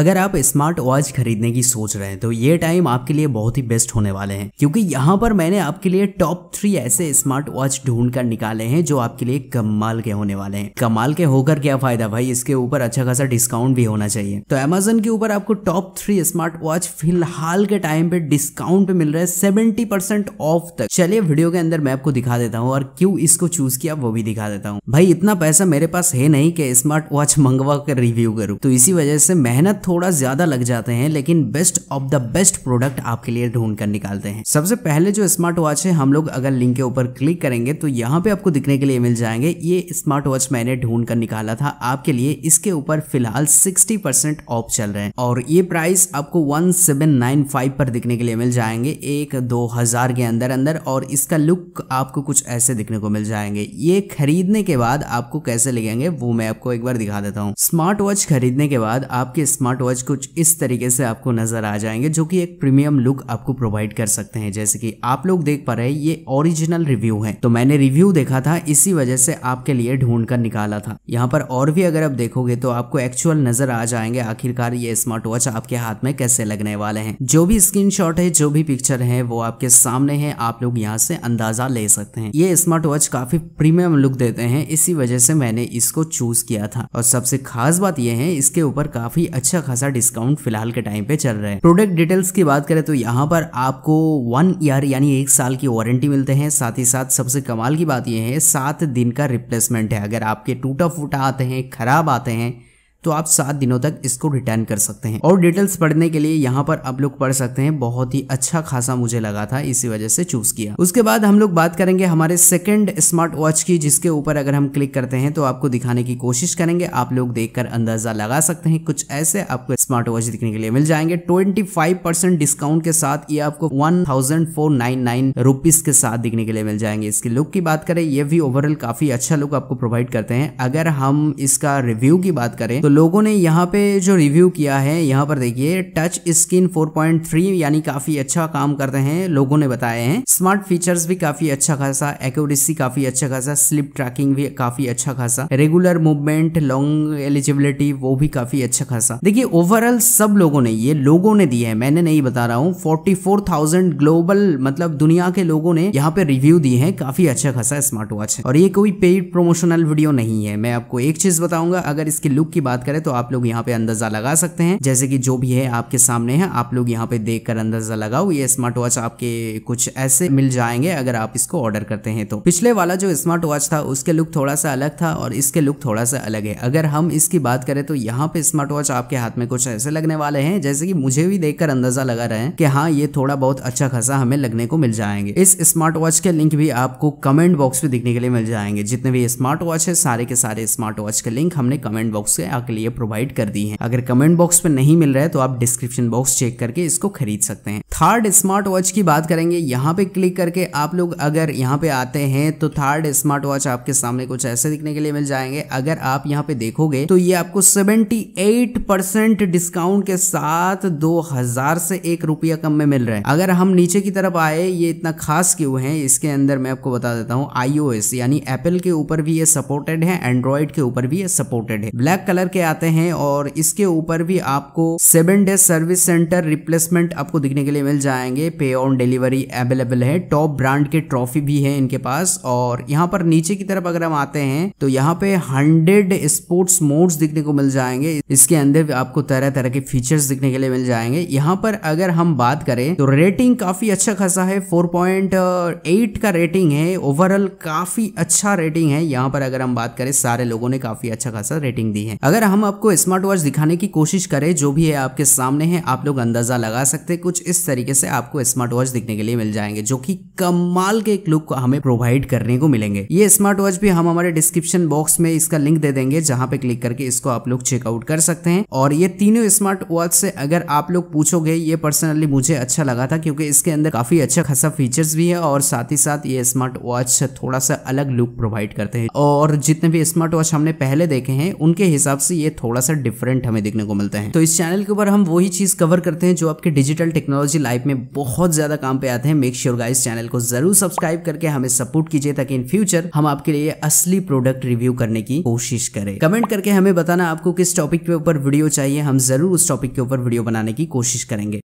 अगर आप smart watch खरीदने की सोच रहे हैं तो ये टाइम आपके लिए बहुत ही बेस्ट होने वाले हैं क्योंकि यहाँ पर मैंने आपके लिए टॉप थ्री ऐसे स्मार्ट वॉच ढूंढ कर निकाले हैं जो आपके लिए कमाल के होने वाले हैं कमाल के होकर क्या फायदा भाई इसके ऊपर अच्छा खासा डिस्काउंट भी होना चाहिए तो एमेजोन के ऊपर आपको टॉप थ्री स्मार्ट वॉच फिलहाल के टाइम पे डिस्काउंट पे मिल रहा है सेवेंटी ऑफ तक चलिए वीडियो के अंदर मैं आपको दिखा देता हूँ और क्यूँ इसको चूज किया वो भी दिखा देता हूँ भाई इतना पैसा मेरे पास है नहीं की स्मार्ट वॉच मंगवा कर रिव्यू करूँ तो इसी वजह से मेहनत थोड़ा ज्यादा लग जाते हैं लेकिन best of the best product आपके लिए ढूंढ कर निकालते हैं सबसे पहले जो स्मार्ट वॉच है हम लोग अगर लिंक के ऊपर क्लिक करेंगे तो यहाँ पे आपको दिखने के लिए मिल जाएंगे ये स्मार्ट वॉच मैंने ढूंढ कर निकाला था आपके लिए इसके ऊपर फिलहाल सिक्सटी ऑफ चल रहे हैं और ये प्राइस आपको वन पर दिखने के लिए मिल जाएंगे एक दो हजार के अंदर अंदर और इसका लुक आपको कुछ ऐसे दिखने को मिल जाएंगे ये खरीदने के बाद आपको कैसे लगेंगे वो मैं आपको एक बार दिखा देता हूँ स्मार्ट वॉच खरीदने के बाद आपके स्मार्ट स्मार्ट वॉच कुछ इस तरीके से आपको नज़र आ जाएंगे जो कि एक प्रीमियम लुक आपको प्रोवाइड कर सकते हैं जैसे कि आप लोग देख पा रहे हैं ये ओरिजिनल रिव्यू है तो मैंने रिव्यू देखा था इसी वजह से आपके लिए ढूंढ कर निकाला था यहाँ पर और भी अगर आप देखोगे तो आपको एक्चुअल नजर आ जाएंगे आखिरकार ये स्मार्ट वॉच आपके हाथ में कैसे लगने वाले हैं जो भी स्क्रीन है जो भी पिक्चर है वो आपके सामने है आप लोग यहाँ से अंदाजा ले सकते हैं ये स्मार्ट वॉच काफी प्रीमियम लुक देते हैं इसी वजह से मैंने इसको चूज किया था और सबसे खास बात यह है इसके ऊपर काफी अच्छा खासा डिस्काउंट फिलहाल के टाइम पे चल रहा है प्रोडक्ट डिटेल्स की बात करें तो यहाँ पर आपको वन ईयर यानी एक साल की वारंटी मिलते हैं साथ ही साथ सबसे कमाल की बात यह है सात दिन का रिप्लेसमेंट है अगर आपके टूटा फूटा आते हैं खराब आते हैं तो आप सात दिनों तक इसको रिटर्न कर सकते हैं और डिटेल्स पढ़ने के लिए यहाँ पर आप लोग पढ़ सकते हैं बहुत ही अच्छा खासा मुझे लगा था इसी वजह से चूज किया उसके बाद हम लोग बात करेंगे हमारे सेकेंड स्मार्ट वॉच की जिसके ऊपर अगर हम क्लिक करते हैं तो आपको दिखाने की कोशिश करेंगे आप लोग देखकर अंदाजा लगा सकते हैं कुछ ऐसे आपको स्मार्ट वॉच दिखने के लिए मिल जाएंगे ट्वेंटी डिस्काउंट के साथ ये आपको वन थाउजेंड के साथ दिखने के लिए मिल जाएंगे इसके लुक की बात करें ये भी ओवरऑल काफी अच्छा लुक आपको प्रोवाइड करते हैं अगर हम इसका रिव्यू की बात करें तो लोगों ने यहाँ पे जो रिव्यू किया है यहाँ पर देखिए टच स्क्रीन 4.3 यानी काफ़ी अच्छा काम करते हैं लोगों ने बताए हैं स्मार्ट फीचर्स भी काफ़ी अच्छा खासा एक्यूरेसी काफ़ी अच्छा खासा स्लिप ट्रैकिंग भी काफ़ी अच्छा खासा रेगुलर मूवमेंट लॉन्ग एलिजिबिलिटी वो भी काफ़ी अच्छा खासा देखिए ओवरऑल सब लोगों ने ये लोगों ने दी है मैंने नहीं बता रहा हूँ फोर्टी ग्लोबल मतलब दुनिया के लोगों ने यहाँ पे रिव्यू दी है काफ़ी अच्छा खासा स्मार्ट वॉच है और ये कोई पेड प्रमोशनल वीडियो नहीं है मैं आपको एक चीज़ बताऊंगा अगर इसकी लुक की बात बात करें तो आप लोग यहाँ पे अंदाजा लगा सकते हैं जैसे कि जो भी है आपके सामने है आप लोग यहाँ पे देख कर अंदाजा लगाओ ये स्मार्ट वॉच आपके कुछ ऐसे मिल जाएंगे अगर आप इसको ऑर्डर करते हैं तो पिछले वाला जो स्मार्ट वॉच था उसके लुक थोड़ा सा अलग था और इसके लुक थोड़ा सा अलग है अगर हम इसकी बात करें तो यहाँ पे स्मार्ट वॉच आपके हाथ में कुछ ऐसे लगने वाले हैं जैसे कि मुझे भी देखकर अंदाजा लगा रहे हैं कि हाँ ये थोड़ा बहुत अच्छा खासा हमें लगने को मिल जाएंगे इस स्मार्ट वॉच के लिंक भी आपको कमेंट बॉक्स में दिखने के लिए मिल जाएंगे जितने भी स्मार्ट वॉच है सारे के सारे स्मार्ट वॉच के लिंक हमने कमेंट बॉक्स के के लिए प्रोवाइड कर दी है अगर कमेंट बॉक्स में नहीं मिल रहा है तो आप डिस्क्रिप्शन बॉक्स चेक करके इसको खरीद सकते हैं थर्ड स्मार्ट वॉच की बात करेंगे यहाँ पे क्लिक करके आप लोग अगर यहाँ पे आते हैं तो थर्ड स्मार्ट वॉच आपके सामने कुछ ऐसे दिखने के लिए मिल जाएंगे अगर आप यहाँ पे देखोगे तो ये आपको 78 डिस्काउंट के साथ 2000 से एक रुपया कम में मिल रहा है अगर हम नीचे की तरफ आए ये इतना खास क्यों है इसके अंदर मैं आपको बता देता हूँ आईओ यानी एप्पल के ऊपर भी ये सपोर्टेड है एंड्रॉइड के ऊपर भी ये सपोर्टेड है ब्लैक कलर के आते हैं और इसके ऊपर भी आपको seven days service centre replacement आपको दिखने के लिए मिल जाएंगे पे ऑन डिलीवरी अवेलेबल है टॉप ब्रांड के ट्रॉफी भी है इनके पास और यहाँ पर नीचे की तरफ अगर हम आते हैं तो यहाँ पे हंड्रेड स्पोर्ट्स मोड्स दिखने को मिल जाएंगे इसके अंदर आपको तरह तरह के फीचर्स दिखने के लिए मिल जाएंगे यहाँ पर अगर हम बात करें तो रेटिंग काफी अच्छा खासा है 4.8 uh, का रेटिंग है ओवरऑल काफी अच्छा रेटिंग है यहाँ पर अगर हम बात करें सारे लोगों ने काफी अच्छा खासा रेटिंग दी है अगर हम आपको स्मार्ट वॉच दिखाने की कोशिश करें जो भी है आपके सामने है आप लोग अंदाज़ा लगा सकते हैं कुछ इस तरीके से आपको स्मार्ट वॉच दिखने के लिए मिल जाएंगे जो कि कमाल के एक लुक हमें प्रोवाइड करने को मिलेंगे ये स्मार्ट वॉच भी हम हमारे डिस्क्रिप्शन बॉक्स में इसका लिंक दे देंगे जहां पे क्लिक करके इसको आप लोग चेकआउट कर सकते हैं और ये तीनों स्मार्ट वॉच से अगर आप लोग पूछोगे ये पर्सनली मुझे अच्छा लगा था क्योंकि इसके अंदर काफी अच्छा खासा फीचर्स भी है और साथ ही साथ ये स्मार्ट वॉच थोड़ा सा अलग लुक प्रोवाइड करते हैं और जितने भी स्मार्ट वॉच हमने पहले देखे हैं उनके हिसाब से से ये थोड़ा सा डिफरेंट हमें देखने को मिलता है तो इस चैनल के ऊपर हम वही चीज कवर करते हैं जो आपके डिजिटल टेक्नोलॉजी लाइफ में बहुत ज्यादा काम पे आते हैं मेक श्योर गाइस चैनल को जरूर सब्सक्राइब करके हमें सपोर्ट कीजिए ताकि इन फ्यूचर हम आपके लिए असली प्रोडक्ट रिव्यू करने की कोशिश करें कमेंट करके हमें बताना आपको किस टॉपिक के ऊपर वीडियो चाहिए हम जरूर उस टॉपिक के ऊपर वीडियो बनाने की कोशिश करेंगे